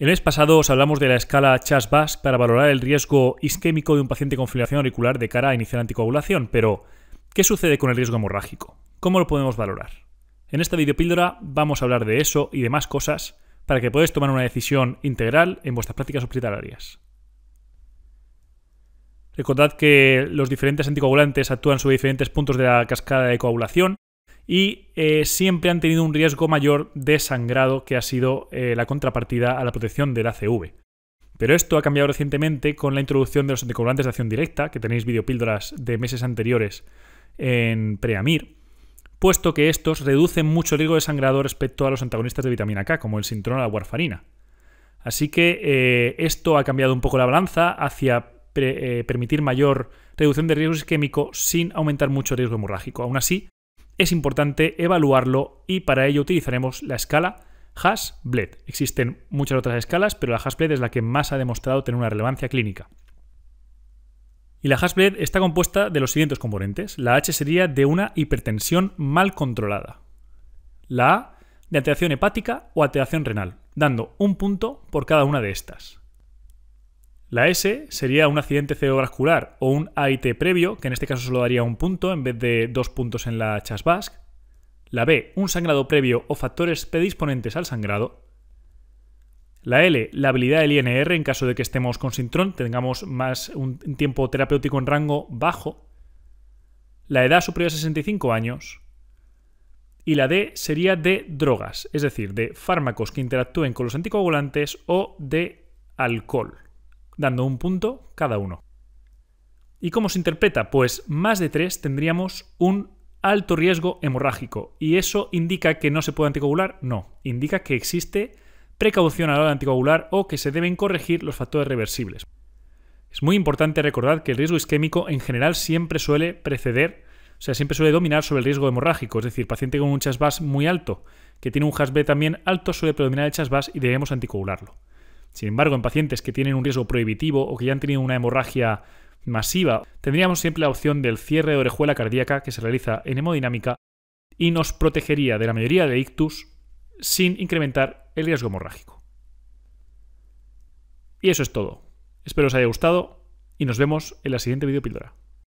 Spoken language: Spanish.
El mes pasado os hablamos de la escala Chas-Bas para valorar el riesgo isquémico de un paciente con fibrilación auricular de cara a iniciar anticoagulación, pero ¿qué sucede con el riesgo hemorrágico? ¿Cómo lo podemos valorar? En esta videopíldora vamos a hablar de eso y de más cosas para que podáis tomar una decisión integral en vuestras prácticas hospitalarias. Recordad que los diferentes anticoagulantes actúan sobre diferentes puntos de la cascada de coagulación y eh, siempre han tenido un riesgo mayor de sangrado que ha sido eh, la contrapartida a la protección del ACV. Pero esto ha cambiado recientemente con la introducción de los anticoagulantes de acción directa, que tenéis videopíldoras de meses anteriores en Preamir, puesto que estos reducen mucho el riesgo de sangrado respecto a los antagonistas de vitamina K, como el sintrón o la warfarina. Así que eh, esto ha cambiado un poco la balanza hacia permitir mayor reducción de riesgo isquémico sin aumentar mucho el riesgo hemorrágico. Aún así, es importante evaluarlo y para ello utilizaremos la escala hass bled Existen muchas otras escalas, pero la hash bled es la que más ha demostrado tener una relevancia clínica. Y la hash bled está compuesta de los siguientes componentes. La H sería de una hipertensión mal controlada. La A de alteración hepática o alteración renal, dando un punto por cada una de estas. La S sería un accidente cerebrovascular o un AIT previo, que en este caso solo daría un punto en vez de dos puntos en la chas La B, un sangrado previo o factores predisponentes al sangrado. La L, la habilidad del INR en caso de que estemos con sintrón, tengamos más un tiempo terapéutico en rango bajo. La edad superior a 65 años. Y la D sería de drogas, es decir, de fármacos que interactúen con los anticoagulantes o de alcohol dando un punto cada uno. ¿Y cómo se interpreta? Pues más de tres tendríamos un alto riesgo hemorrágico. ¿Y eso indica que no se puede anticoagular? No, indica que existe precaución a la hora de anticoagular o que se deben corregir los factores reversibles. Es muy importante recordar que el riesgo isquémico en general siempre suele preceder, o sea, siempre suele dominar sobre el riesgo hemorrágico, es decir, paciente con un chasbás muy alto, que tiene un HASB también alto, suele predominar el chasbás y debemos anticoagularlo. Sin embargo, en pacientes que tienen un riesgo prohibitivo o que ya han tenido una hemorragia masiva, tendríamos siempre la opción del cierre de orejuela cardíaca que se realiza en hemodinámica y nos protegería de la mayoría de ictus sin incrementar el riesgo hemorrágico. Y eso es todo. Espero os haya gustado y nos vemos en la siguiente videopíldora.